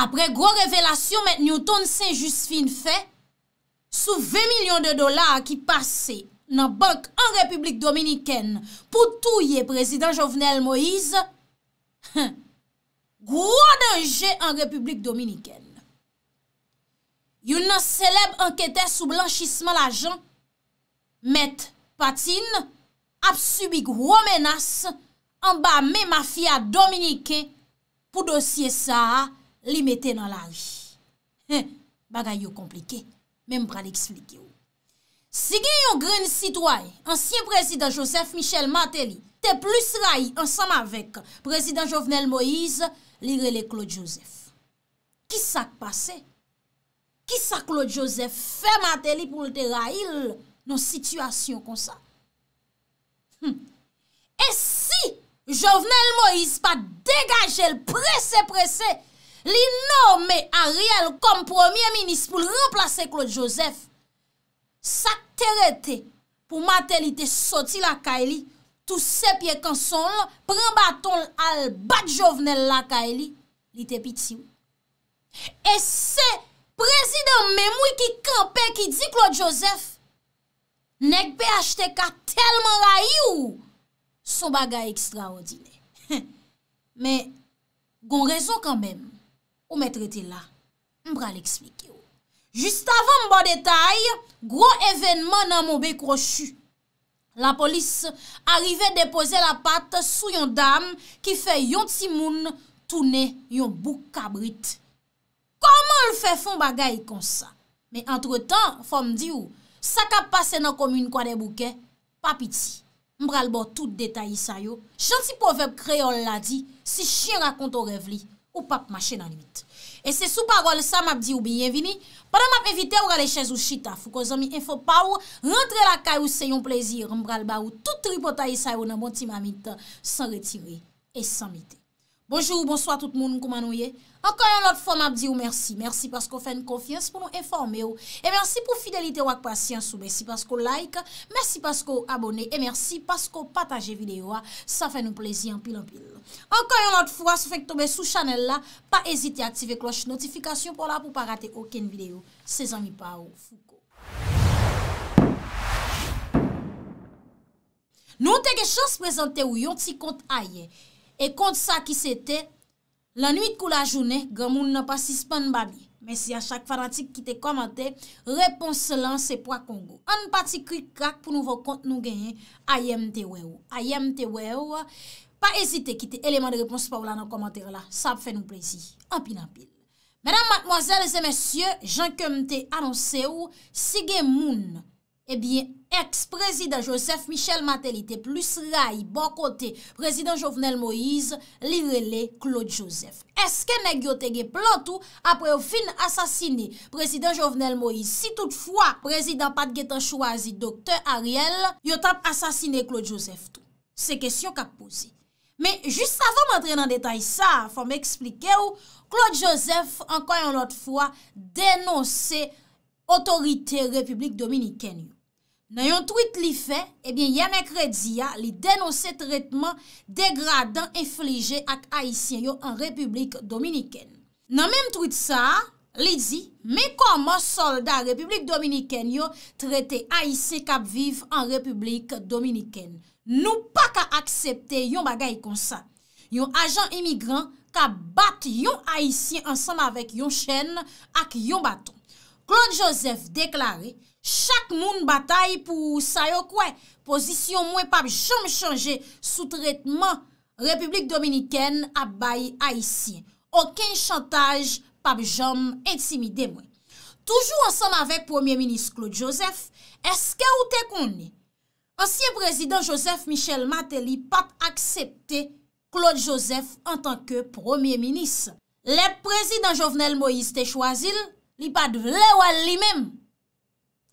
apre gro revelasyon met Newton Saint-Justine fe, sou 20 milyon de dolar ki pase nan bank an Republik Dominikene pou touye prezident Jovenel Moïse, gro denje an Republik Dominikene. Yon nan seleb anketè sou blanchisman la jan, met patine, ap subi gro menas, an ba me mafya Dominike pou dosye sa a, li mette nan laj. He, bagay yo komplike, men mbra li eksplike yo. Sige yon gren sitway, ansyen prezident Joseph Michel Martelly, te plus ray, ansanm avek, prezident Jovenel Moïse, li rele Claude Joseph. Kisa k'pase? Kisa Claude Joseph fe Martelly pou lte rayil nan situasyon konsa? Hmm. E si Jovenel Moïse pa degaje l presse presse Li nou me a riel kom premier minis pou l remplase Claude Joseph Sak terete pou mater li te soti la ka e li Tou sepye konson la, pren baton al bat jovnel la ka e li Li te piti ou E se prezident memoui ki kampe ki di Claude Joseph Nek pe achete ka telman ray ou Son bagay ekstraordine Men, gon rezon kanmen ou Ou mè trete la, mbra l'eksplike yo. Jist avan mba detay, gro evenman nan mbe krochu. La polis arrive depose la pat sou yon dam ki fe yon timoun toune yon bouk kabrit. Koman l fè fon bagay kon sa? Me entretan, fòm di yo, sakap pase nan komine kwa de bouke, papiti. Mbral bo tout detay sa yo. Chanti poveb kreol la di, si chien rakon to revli. Ou pap machè nan limit. E se sou parol sa map di ou biyevini, padan map evite ou gale chèz ou chita. Fou ko zomi enfo pa ou, rentre la kay ou se yon plezi, rembral ba ou, tout ripota yi sa yo nan bonti mamita, san retire et san mite. Bonjou, bonsoi tout moun nou koumanou ye. Ankanyon lot fwa mab di ou mersi. Mersi paskou fèn konfians pou nou informe ou. E mersi pou fidelite wak pasyans ou. Mersi paskou like. Mersi paskou abone. E mersi paskou pataje videyo a. Sa fè nou plezi anpil anpil. Ankanyon lot fwa sou fèk tobe sou chanel la. Pa ezite ative kloche notifikasyon pou la pou pa rate oken videyo. Se zanmi pa ou fuko. Nou te ge chans prezante ou yon ti kont a ye. E mersi pou fidelite wak pasyans ou. E kont sa ki sete, la nwit kou la jounen, gwa moun nan pa sispan bani. Men si a chak fanatik ki te komante, repons lan se po a Kongo. An pati krik krak pou nou vok kont nou genyen, a yem te wew. A yem te wew, pa ezite ki te eleman de repons pa ou la nan komante la. Sa ap fè nou plezi. An pin an pin. Menan matmoazèl e zè mensyè, jan kem te anonse ou, si gen moun nan. Ebyen, eh eks-prezident Joseph Michel Matelite plus ray, bon kote, prezident Jovenel Moïse, li rele Claude Joseph. Eske ne gyo tege plantou apre yo fin asasini prezident Jovenel Moïse? Si toutfwa, prezident Pat Ghetan Chouazi, doktor Ariel, yo tap asasini Claude Joseph tou? Se kesyon kak pose. Me, just avon mwen tre nan detay sa, fwa mwen eksplike ou, Claude Joseph, anko yon lot fwa, denonse otorite Republik Dominikennu. Nan yon tweet li fe, ebyen Yamek Redzia li denose tretman degradant inflije ak Aisyen yo an Republik Dominiken. Nan menm tweet sa, li di, me koman solda Republik Dominiken yo trette Aisyen kap viv an Republik Dominiken. Nou pa ka aksepte yon bagay kon sa. Yon ajan imigran kap bat yon Aisyen ansanm avèk yon chen ak yon baton. Claude Joseph deklare Chak moun batay pou sa yo kwen, pozisyon mwen pap jom chanje sou tretman Republik Dominiken ap bay Aisyen. Oken chantaj pap jom etimide mwen. Toujou ansanm avek Premier Minis Claude Joseph, eske ou te koni? Ansyen Prezident Joseph Michel Maté li pat aksepte Claude Joseph an tanke Premier Minis. Le Prezident Jovenel Moïse te chwazil, li pat vlewal li menm.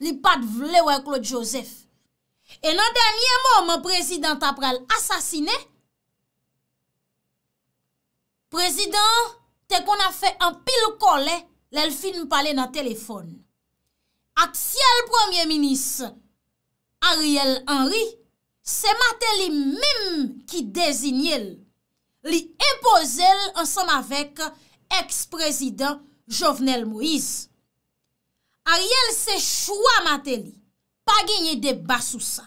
Li pat vle wè Claude Joseph. E nan danyè mò, mè prezident ap rèl asasine. Prezident, te kon a fè an pil kole, lèl fi m'pale nan telefon. Aksyèl premier-ministre, Ariel Henry, se matè li mèm ki dezinyèl. Li impozèl ansèm avèk eks-prezident Jovenel Moïse. a riel se choua mate li, pa genye deba sou sa.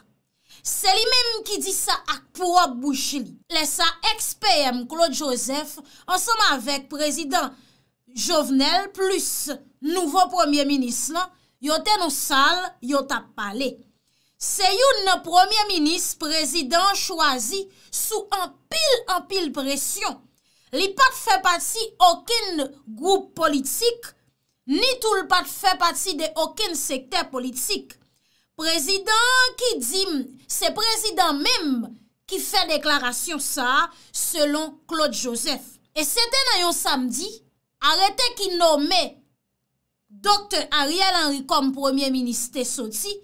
Se li menm ki di sa akpoua bouj li, lesa ekspeyem Claude Joseph, ansama vek prezident Jovenel, plus nouvo premier minis lan, yote nou sal, yote ap pale. Se yon nou premier minis prezident chouazi, sou an pil an pil presyon. Li pat fe pati okin nou group politik, ni tou l pat fè pati de okin sekter politik. Prezident ki dim, se prezident mem ki fè deklarasyon sa, selon Claude Joseph. E sè den ayon samdi, arete ki nome Dr. Ariel Henry kom Premier Ministre Soti,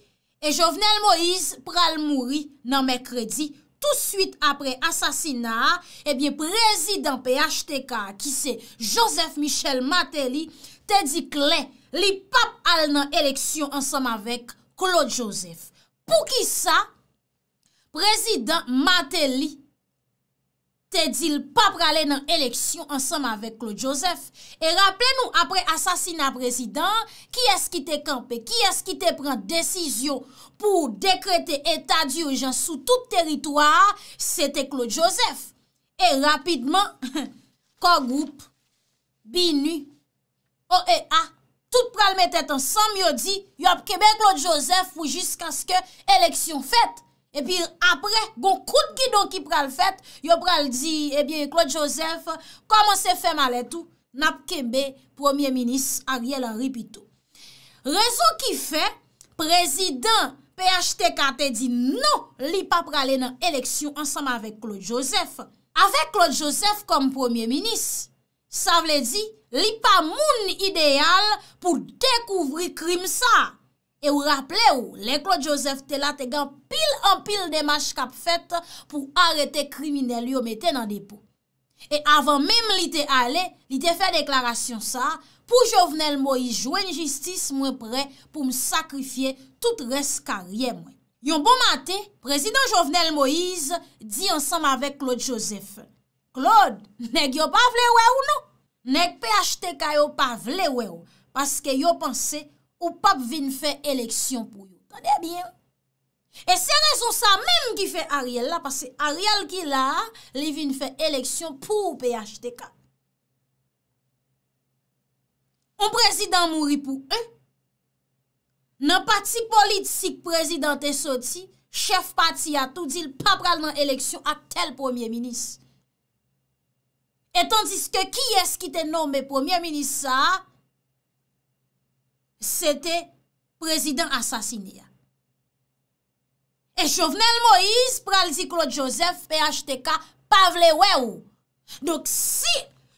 e Jovenel Moïse pral mouri nan Mekredi, tout suite apre asasina, e eh bien prezident PHTK, ki se Joseph Michel Mateli, te di klen li pap al nan eleksyon ansanm avek Claude Joseph. Pou ki sa, prezident Mateli, te di li pap al nan eleksyon ansanm avek Claude Joseph. E rappele nou apre asasina prezident, ki es ki te kampe, ki es ki te pren desizyo pou dekrete etat diogen sou tout teritoar, se te Claude Joseph. E rapidman, kogoup, binu, O oh, e eh, a, ah, tout pral met et ansam yo di, yo ap kebe Claude Joseph ou jiska skye eleksyon fet. E pi apre, gon kout ki don ki pral fet, yo pral di, e eh biye Claude Joseph, koman se fe male tout, nap kebe Premier Ministre Ariel Haripito. Rezon ki fe, Prezident PHTK te di, non, li pa prale nan eleksyon ansam avek Claude Joseph. Avek Claude Joseph kom Premier Ministre. Sa vle di, li pa moun ideal pou dekouvri krim sa. E ou rapple ou, le Claude Joseph te la te gan pil an pil de mach kap fet pou arete krimine li yo mette nan depo. E avan mem li te ale, li te fe deklarasyon sa, pou Jovenel Moïse jwen justice mwen pre pou m sakrifye tout res karye mwen. Yon bon mate, prezident Jovenel Moïse di ansam avek Claude Joseph fè. Claude, nèk yo pa vle wè ou nou. Nèk PHTK yo pa vle wè ou. Paske yo panse ou pap vin fè eleksyon pou yo. Kande bien. E se rezon sa menm ki fè Ariel la. Paske Ariel ki la, li vin fè eleksyon pou PHTK. Ou prezident mouri pou un. Nan pati politik prezidenten soti, chef pati a tout, di l pap ral nan eleksyon a tel premier ministre. Et tandis ke ki es ki te nomme premier ministre sa, se te prezident asasini ya. E Jovenel Moïse pral zi Claude Joseph, PHTK, Pavle Weou. Dok si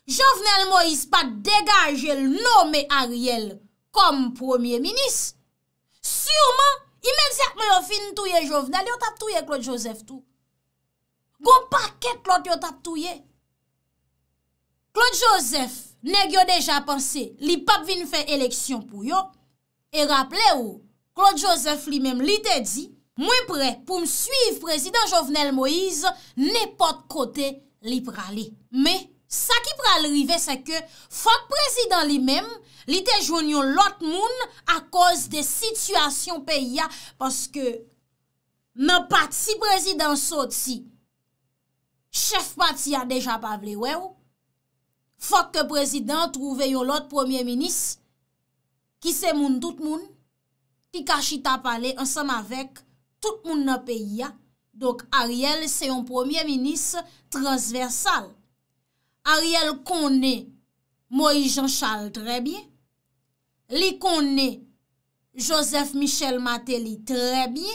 Jovenel Moïse pa degaje l nome Ariel kom premier ministre, souman imensyak mwen yo fin touye Jovenel, yo tap touye Claude Joseph tou. Gon pa ket klot yo tap touye. Claude Joseph ne gyo deja panse li pap vin fè eleksyon pou yo e rapple ou Claude Joseph li menm li te di mwen pre pou msuyv prezident Jovenel Moïse ne pot kote li prale. Me sa ki prale rive se ke fok prezident li menm li te jounyon lot moun a koz de situasyon pe ya paske men pati prezident sot si chef pati a deja pavle we ou Fok ke prezident, trouveyon lot premier minis, ki se moun tout moun, ki kashi ta pale, ansan avek, tout moun nan peyi ya. Dok Ariel se yon premier minis transversal. Ariel konne Moïse Jean-Charles trebi, li konne Joseph Michel Mateli trebi,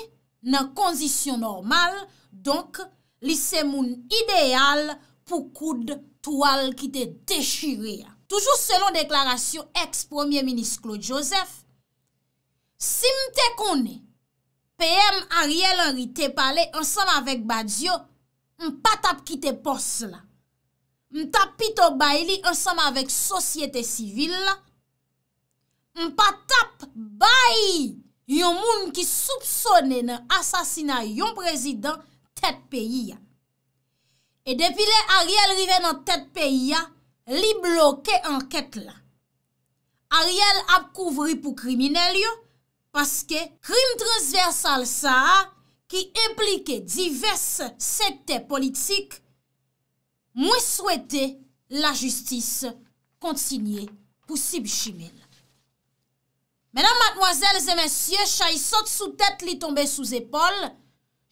nan kondisyon normal, donk li se moun ideal pou koudi Toal ki te techiri ya. Toujou selon deklarasyon ex-Premier Ministre Claude Joseph, si mte kone, PM Ariel Henry te pale ansam avèk Badiou, mpa tap ki te pos la. Mpa tap Pito Bayli ansam avèk Sosyete Sivil la, mpa tap Bayi, yon moun ki soupsonen asasina yon prezident tet peyi ya. E depi le Ariel rive nan tet peyi ya, li bloke anket la. Ariel ap kouvri pou krimine li yo, paske krim transversal sa a, ki implike diverse sete politik, mwen souwete la justis kontinye pou Sibchimil. Menan matmwazel zemensye, chay sot sou tet li tombe sou zepol,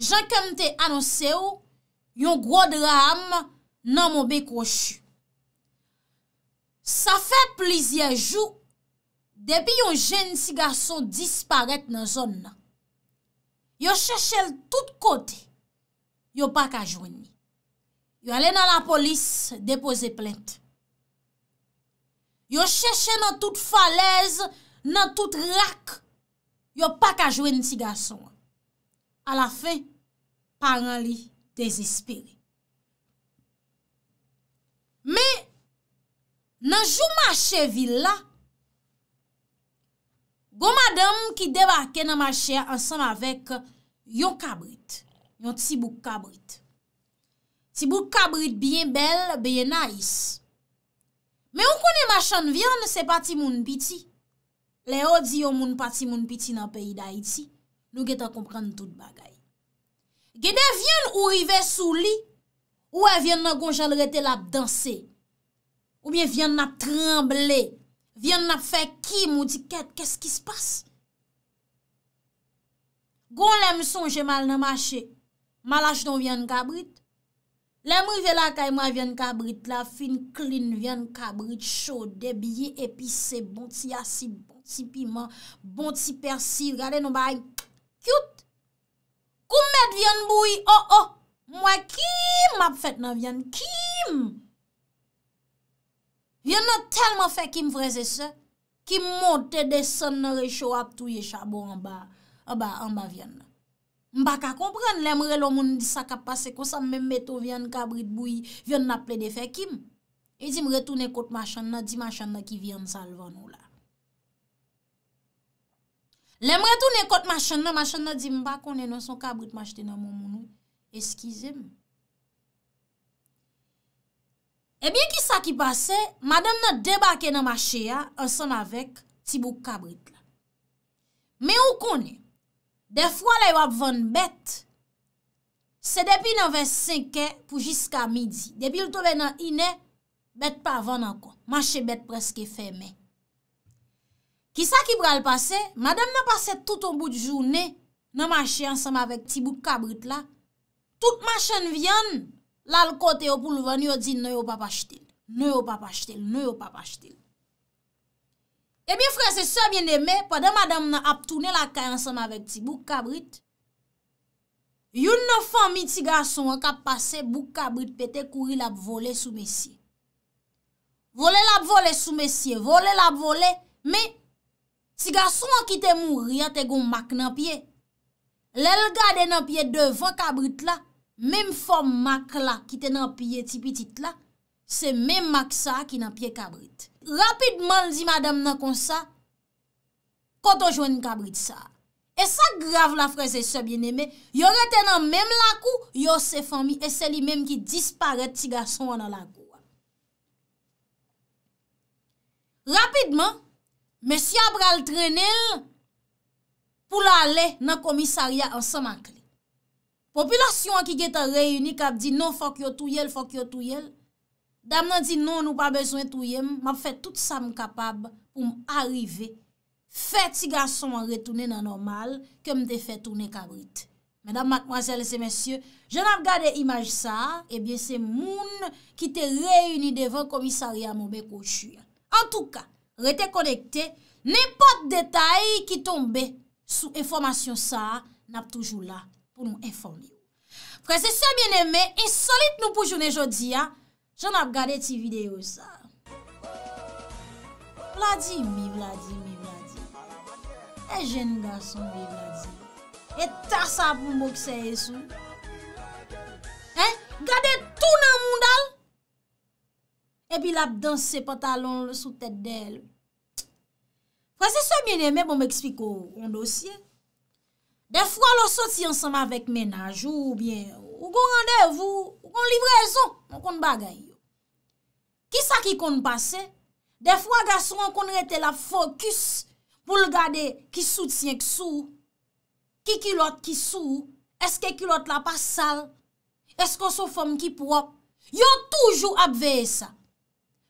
jan kemte anonse ou, Yon gro drame nan mou be kou chou. Sa fe plizye jou, depi yon jen si gason disparet nan zon nan. Yo chèche l tout kote, yo pa kajwen ni. Yo ale nan la polis depose plente. Yo chèche nan tout falez, nan tout rak, yo pa kajwen si gason. A la fe, paran li. Dezespere. Me, nanjou mache villa, gomadam ki debake nan mache ansanm avek yon kabrit, yon tibouk kabrit. Tibouk kabrit biye bel, biye nais. Me ou kone mache anvyan, se pati moun piti. Le odi yon moun pati moun piti nan peyi da iti, nou geta komprende tout bagay. Gede vyen ou rive sou li, ou e vyen nan gonj al rete la danse, ou miye vyen na tremble, vyen na fe ki moudi ket, kesk ki spas? Gon lèm sonje mal nan mache, malaj don vyen kabrit, lèm rive la kay mwa vyen kabrit la, fin klin vyen kabrit, chode, debye, epise, bon ti asid, bon ti piman, bon ti persil, gade nou bay kiout. Koum met vyan boui, oh oh, mwa kim ap fet nan vyan, kim. Vyan nan telman fekim freze se, kim monte de sen nan rechow ap touye chabo an ba, an ba vyan nan. Mba ka kompren, lem re lo moun disa ka pase konsan men meto vyan kabrit boui, vyan naple de fekim. E zim retoune kote machan nan, di machan nan ki vyan salvan ou la. Le mwen tou ne kote machan nan, machan nan di mba konen non, nan son kabrit machate nan moun moun ou, eskize eh mwen. Ebyen ki sa ki pase, madem nan debake nan machaya an son avek tibou kabrit la. Me ou konen, defwa la yon apvan bet, se depi nan 25 e pou jiska midi. Depi louto ven nan ine, bet pa avan ankon, mache bet preske femen. Kisa ki bral pase, madam nan pase tout ou bout jounen nan manche ansama vek ti bouk kabrit la. Tout manchen vyan, lal kote ou poulvan yon di nou yon papa chten. Nou yon papa chten, nou yon papa chten. Ebyen frese, sebyen deme, padan madam nan aptounen la kay ansama vek ti bouk kabrit, yon nan fan miti gason wak ap pase bouk kabrit pete kuri la ap vole sou mesye. Vole la ap vole sou mesye, vole la ap vole, men... Si gason an ki te mou, riyan te goun mak nan pie. Lèl gade nan pie devan kabrit la, mèm fòm mak la ki te nan pie tipi tit la, se mèm mak sa ki nan pie kabrit. Rapidman, li di madame nan konsa, konton jwen kabrit sa. E sa grav la freze se bien eme, yon retenan mèm lakou, yon se fòmi e se li mèm ki disparet si gason an nan lakou. Rapidman, Mesya bral trenel pou la le non, nan komisarya an seman kli. Populasyon an ki gete reyuni kap di, non fok yo touyel, fok yo touyel. Dam nan di, non ou pa bezwen touyem, map fè tout sa m m'm kapab pou m arrive, fè ti gason retounen nan normal, kem eh te fè tounen kabrit. Mèdam, matmoazèles et mèsyè, jen ap gade imaj sa, ebyen se moun ki te reyuni devan komisarya moube kouchuyen. An touka, rete konekte, nempot detay ki tombe sou informasyon sa, nap toujou la pou nou informe. Prese se bieneme, insolite nou pou jounen jodi ya, joun ap gade ti video sa. Vladi mi, vladi mi, vladi. E jen gason mi, vladi. E tasa pou mokseye sou. E, gade tou nan moun dal. E bi lap dans se patalon le sou tete del. Mwen se se mwen eme mwen mwen ekspiko yon dosye. Defwa lò soti ansanm avèk menaj ou bien, ou goun randev ou goun livrezon, mwen kon bagay yo. Ki sa ki kon pase? Defwa gasson kon rete la fokus pou lgade ki soti yon ksou, ki kilot ki sou, eske kilot la pa sal, eske sou fom ki prop. Yo toujou apveye sa.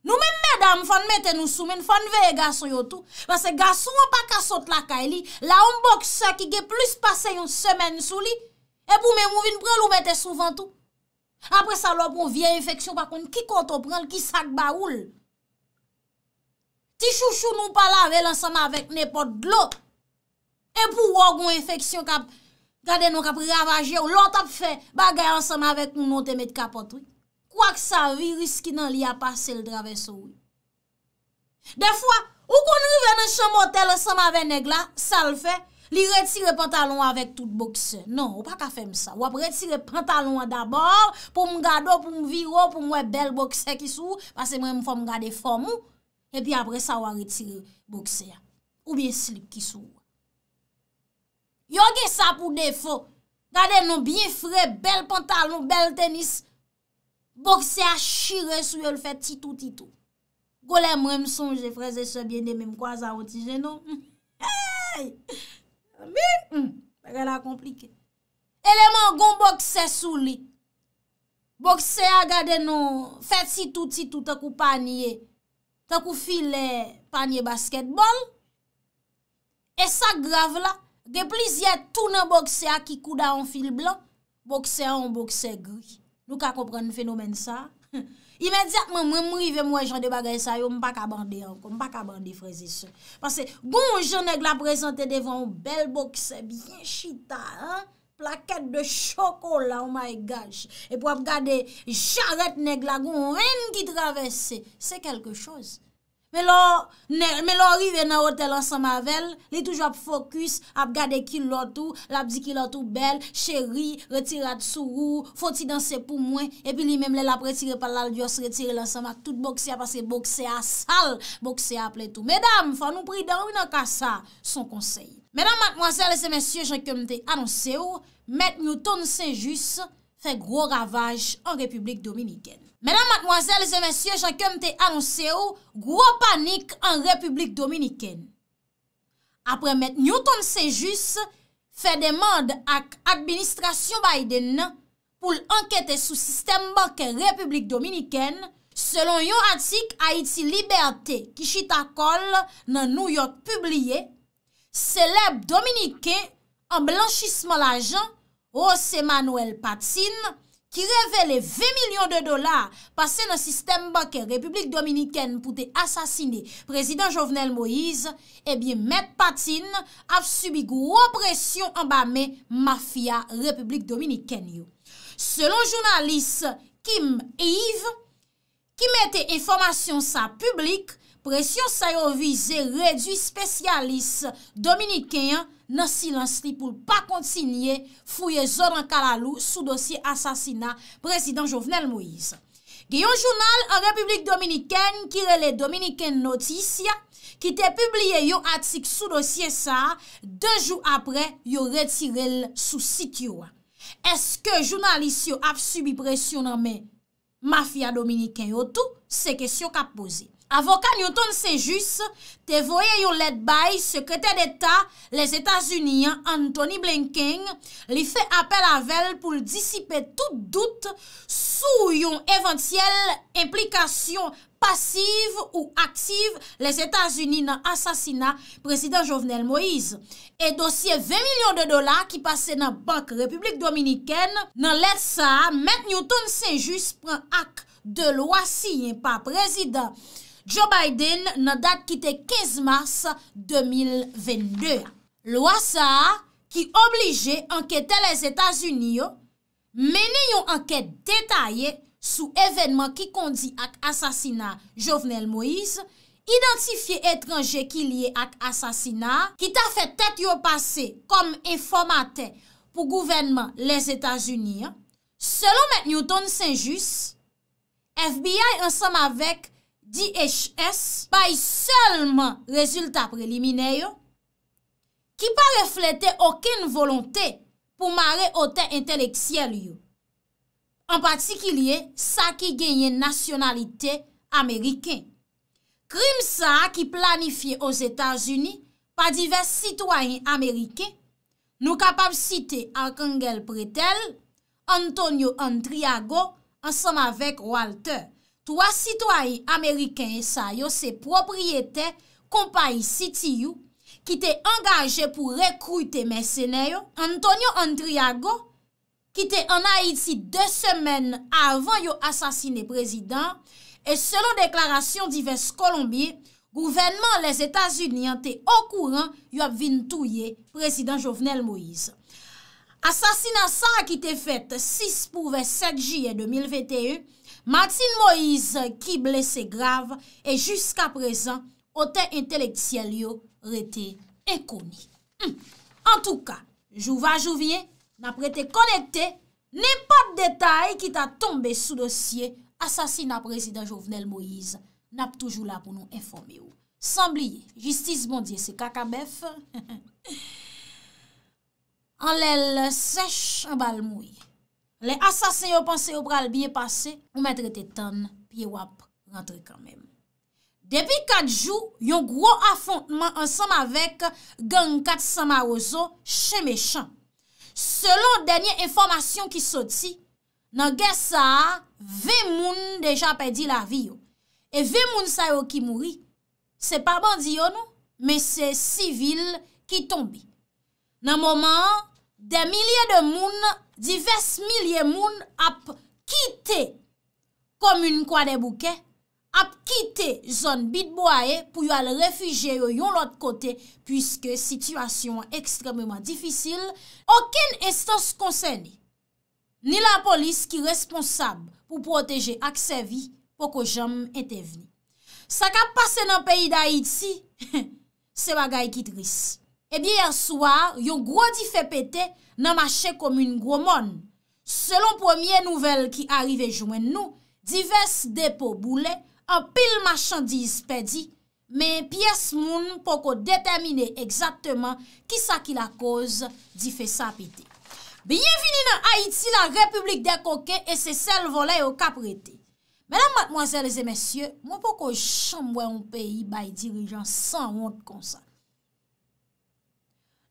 Nou men mèdame fòn mète nou soumen fòn veye gason yo tou. Basè gason wè pa kasot lakay e li. La ou mbok sa ki ge plus pase yon semen souli. E pou mè mouvi nou prelou mète souvan tou. Apre sa lò pou vie infeksyon pa kon ki koto pren l ki sak ba oul. Ti chou chou nou pa lavel ansama vek nepot glot. E pou wò goun infeksyon kap gade nou kap ravaje ou lot ap fe bagay ansama vek nou note met kapot wè. wak sa viris ki nan li apase l drave sou. De fwa, ou kon rive nan chan motel san ma venèk la, sal fè, li retire pantalon avèk tout bokse. Non, ou pa ka fèm sa. Wap retire pantalon d'abor pou m gado, pou m viro, pou m wè bel bokse ki sou, pase mè m fòm gade fòm ou, e pi apre sa wap retire bokse ya. Ou bien slip ki sou. Yo ge sa pou defo, gade nou bien fre, bel pantalon, bel tenis, Bokse a shire sou yo l fè titou titou. Gole mre msonj e freze se biene mè mkwa za otije nou. Hey! Mbim! Fè gè la komplike. Eleman goun bokse sou li. Bokse a gade nou fè titou titou ta kou panye. Ta kou file panye basketbol. E sa grav la. De pliz yet tou nan bokse a ki kou da an fil blan. Bokse a an bokse grij. Nou ka kompren fenomen sa. Imediatman mwen mwive mwen jan de bagay sa yo, mwen pa kabande yon kon, mwen pa kabande frazi son. Pase goun jen neg la prezante devan bel bokse, byen chita, plaket de chokola, oh my gosh. E pou ap gade jaret neg la, goun ren ki travesse, se kelke chose. Mè lò, mè lò rive nan hotel ansama vel, li touj ap fokus, ap gade kil lò tou, l ap di kil lò tou bel, chéri, retire at sou rou, foti dansè pou mwen, epi li mèm lè l ap retire palal dios, retire l ansama tout bokse a pase, bokse a sal, bokse a ple tou. Mèdam, fò nou pri dan wè nan kasa, son konsey. Mèdam, mèk mwansè, lè se mèsyè, jè kèm te anonsè ou, mèk nou tonse juss. fè gro ravaj an Republik Dominikèn. Mèdam matmoazèl, zè mèsyè, chakèm te anonsè ou, gro panik an Republik Dominikèn. Apre mèd Newton se jus, fè demande ak administrasyon Biden pou l'ankètè sou sistem bak Republik Dominikèn, selon yon atik Haiti Liberté ki chit akol nan New York publiye, seleb Dominikèn an blanchisman la jan Ose Manuel Patin, ki revele 20 milyon de dolar pase nan sistem banke Republik Dominiken pou te asasine Prezident Jovenel Moïse, e eh bi Met Patin ap subi gwo presyon ambame Mafia Republik Dominiken yo. Selon jounalist Kim Eve, ki mette informasyon sa publik, Presyon sa yo vize redwi spesyalis Dominiken nan silansri pou pa kontinye fouye Zoran Kalalou sou dosye asasina prezident Jovenel Moïse. Giyon jounal Republik Dominiken kirele Dominiken Noticia ki te publie yo atik sou dosye sa, de joun apre yo retirel sou sit yo. Eske jounalis yo ap subi presyon nan me Mafia Dominiken yo tou, se kesyon ka posey. Avoka Newton Saint-Just te voye yon ledbay sekreter d'Etat les Etats-Unis, Anthony Blanking, li fe apel avel pou disipe tout dout sou yon eventyel implikasyon pasiv ou aktiv les Etats-Unis nan asasina prezident Jovenel Moïse. E dosye 20 milyon de dola ki pase nan bank Republik Dominikene nan ledsa met Newton Saint-Just pren ak de loa si yon pa prezident. Joe Biden nan dat ki te 15 mars 2022. Lwa sa ki oblije anketen les Etats-Unis yo, meni yo anket detaye sou evenman ki kondi ak asasina Jovenel Moïse, identifiye etranje ki liye ak asasina, ki ta fè tèt yo pase kom informate pou gouvenman les Etats-Unis yo. Selon Met Newton Saint-Just, FBI ansam avek, DHS paye selman rezultat prelimineyo ki pa reflete oken volonte pou mare ote enteleksiyel yo. An patikilye sa ki genyen nasyonalite Ameriken. Krim sa ki planifiye o Zetazuni pa divers sitwayen Ameriken, nou kapab site Arkangel Pretel, Antonio Andriago, ansam avek Walter. 3 sitwai Ameriken sa yo se propriyete kompayi siti yo ki te angaje pou rekruyte mesene yo. Antonio Andriago ki te anayiti 2 semen avan yo asasine prezident e selon deklarasyon di ves Kolombie, gouvenman les Etats-Unis an te okouran yo ap vin touye prezident Jovenel Moise. Asasina sa ki te fet 6 pouve 7 jye 2021, Matin Moïse ki blese grave e jusqu aprezen ote intelektisyel yo rete ekoni. En touka, jou va jou vie, nap rete konete, ne pat detay ki ta tombe sou dosye, asasina prezident Jovenel Moïse nap toujou la pou nou informe ou. Sambliye, justice mondye se kakabef, an lèl sech an bal mouye. Le asasen yo panse yo pral biye pase, ou mètre te tan, piye wap rentre kanmèm. Depi katjou, yon gro afontman ansam avèk gen katsama ozo, chè me chan. Selon denye informasyon ki soti, nan gesa, ve moun deja pedi la vi yo. E ve moun sa yo ki mouri, se pa bandi yo nou, men se sivil ki tombi. Nan mouman, de milyè de moun, Divers milye moun ap kite komune kwa debouke, ap kite zon bitboaye pou yo al refugye yo yon lot kote pwiske situasyon ekstrememan difisil, oken estans konsene, ni la polis ki responsab pou proteje aksevi poko jom ente vni. Sa ka pase nan peyi da Iti, se magay ki tris. E biye yerswa, yo grodi fe pete nan mache kom yon gwo moun. Selon pwemye nouvel ki arive jwen nou, divers depo boule, an pil machandiz pedi, men piyes moun pou ko determine egzatman ki sa ki la koz di fe sa apite. Beyevini nan Haiti la Republik de Koke e se sel vole yo kaprete. Menam matmoazèlèzè mèsyè, moun pou ko chanmwe yon peyi bay dirijan san moun kon sa.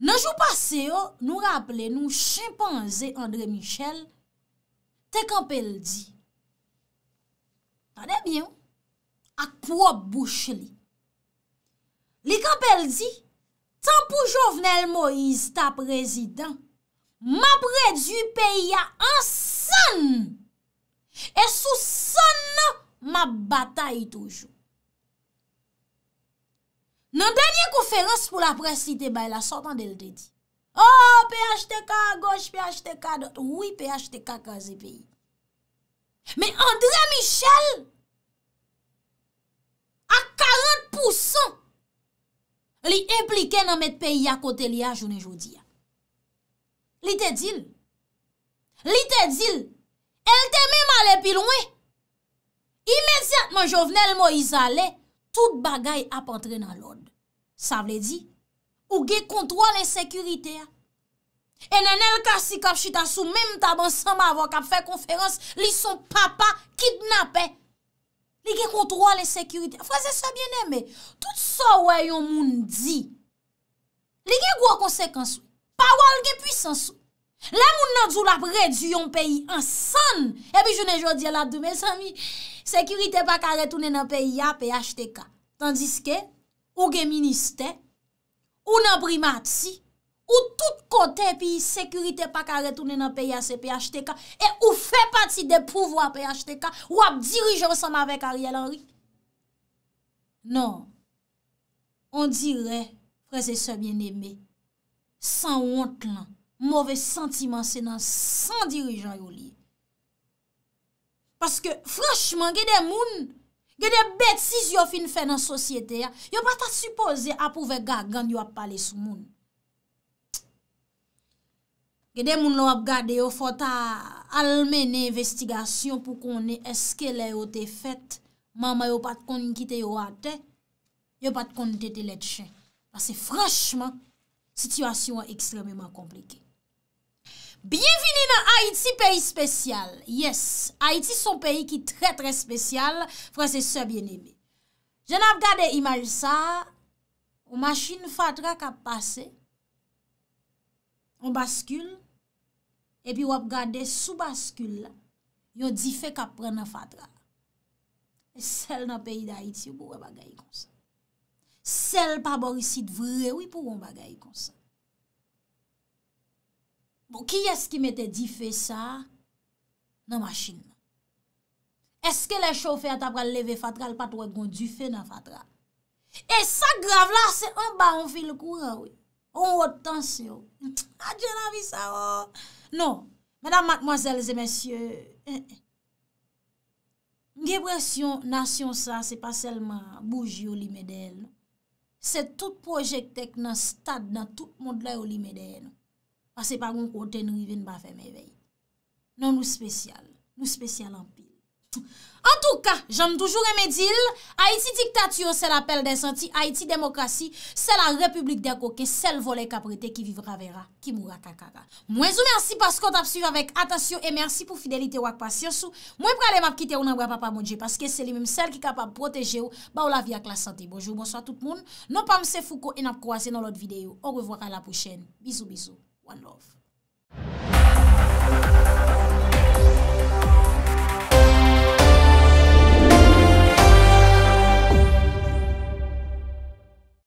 Nanjou pase yo, nou rappele nou chimpanzé André Michel, te kampel di. Tane byon, ak pou wop bouch li. Li kampel di, tan pou jovnel Moïse ta prezident, ma prej du peyi an san, e sou san ma batay toujou. Nan danyen kouferans pou la presi te bay la, sotan del te di. Oh, PHTK a goch, PHTK a dot, oui PHTK kaze peyi. Me André Michel, a 40% li implike nan met peyi a kote li a jounen joudi ya. Li te dil. Li te dil. El te men male pil mwen. Imediatman jovenel mo isa le, Tout bagay ap entre nan lode. Sa vle di, ou ge kontro alen sekurite a. E nen el kasi kap chita sou, menm taban san ma avok ap fe konferans, li son papa kidnap e. Li ge kontro alen sekurite a. Frase sa bien eme. Tout sa wè yon moun di. Li ge gwa konsekansou. Pa wal ge pwisansou. La moun nan djou la bre djou yon peyi ansan. E bi jounen jwa di ala 2005 mi. sekurite pa kare tounen an pe ya pe yache te ka. Tandiske, ou gen minister, ou nan primat si, ou tout kote pi sekurite pa kare tounen an pe ya se pe yache te ka, e ou fe pati de pouvo a pe yache te ka, ou ap dirijen son avek a riyel an ri. Non, on dire prese se bien eme, san ont lan, mouve sentimen se nan san dirijen yo liye. Paske fransman, gede moun, gede bet si yo fin fè nan sosyete ya, yo pata suppose apouve gage gand yo ap pale sou moun. Gede moun nou ap gade yo fote almeni investigasyon pou koni eske le yo te fèt, mama yo pat koni kite yo ate, yo pat koni tete let chen. Paske fransman, situasyon yo ekstrememan komplike. Bienveni nan Haiti, peyi spesyal. Yes, Haiti son peyi ki tre tre spesyal. Fransese se bien eme. Je nan ap gade imaj sa. Ou machine fatra kap pase. Ou baskul. E pi ou ap gade sou baskul la. Yo di fe kap prena fatra. Sel nan peyi da Haiti ou pou wè bagay kon sa. Sel pa borisit vre wè pou wè bagay kon sa. Bon, ki eski mette di fe sa nan masjin nan? Eske le chowfe atapra leve fatra, l pat wèk gwen bon, di fe nan fatra? E sa grav la, se an ba an fi l kouwa wè. An wotans yo. Adjè nan vi sa wò. Non, mèdam matmwazèl zè mèsyè. Nge eh, eh. presyon nasyon sa, se pa selman bouji ou li mèdèl. Non. Se tout projektek nan stad, nan tout moun lè ou li mèdèl. Non. Ase pa roun konten nou i ven ba fe me vey. Non nou spesyal. Nou spesyal anpi. An tou ka, jom toujou reme dil. Haiti diktatiyon, se la pel de santi. Haiti demokrasi, se la republik de koke. Sel vole kaprete ki vivra vera. Ki moura kakara. Mwen sou mersi paskot ap suj avèk. Atasyon e mersi pou fidelite wak pasyonsou. Mwen pralem ap kite ou nan bra papa mounje. Paske se li mèm sel ki kapab proteje ou. Ba ou la vi ak la santi. Bonjour, bonsoit tout moun. Non pa mse fouko en ap kowase nan lot videyo. Ou revwak an la One love.